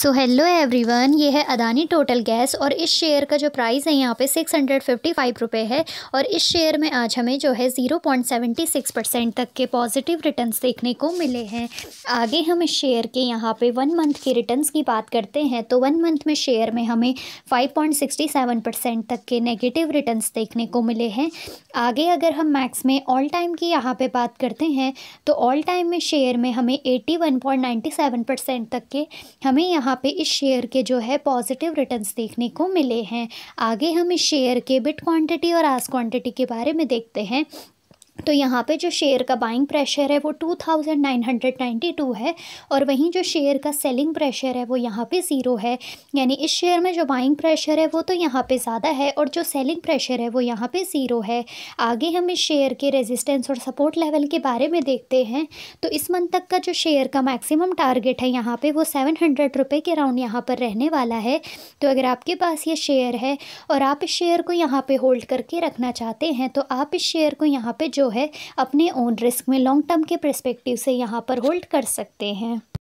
so hello everyone ये है Adani total gas और इस शेयर का जो प्राइस है यहाँ पे सिक्स हंड्रेड फिफ्टी फाइव रुपये है और इस शेयर में आज हमें जो है zero point seventy six percent तक के पॉजिटिव रिटर्न्स देखने को मिले हैं आगे हम इस शेयर के यहाँ पे वन मंथ के रिटर्न्स की बात करते हैं तो वन मंथ में शेयर में हमें five point sixty seven percent तक के नेगेटिव रिटर्न देखने को मिले हैं आगे अगर हम मैक्स में ऑल टाइम की यहाँ पर बात करते हैं तो ऑल टाइम में शेयर में हमें eighty one point ninety seven percent तक के हमें यहाँ यहाँ पे इस शेयर के जो है पॉजिटिव रिटर्न्स देखने को मिले हैं आगे हम इस शेयर के बिट क्वांटिटी और आस क्वांटिटी के बारे में देखते हैं तो यहाँ पे जो शेयर का बाइंग प्रेशर है वो 2992 है और वहीं जो शेयर का सेलिंग प्रेशर है वो यहाँ पे ज़ीरो है यानी इस शेयर में जो बाइंग प्रेशर है वो तो यहाँ पे ज़्यादा है और जो सेलिंग प्रेशर है वो यहाँ पे ज़ीरो है आगे हम इस शेयर के रेजिस्टेंस और सपोर्ट लेवल के बारे में देखते हैं तो इस मंथ तक का जो शेयर का मैक्सिमम टारगेट है यहाँ पर वो सेवन हंड्रेड के राउंड यहाँ पर रहने वाला है तो अगर आपके पास ये शेयर है और आप इस शेयर को यहाँ पर होल्ड करके रखना चाहते हैं तो आप इस शेयर को यहाँ पर जो है अपने ओन रिस्क में लॉन्ग टर्म के प्रस्पेक्टिव से यहाँ पर होल्ड कर सकते हैं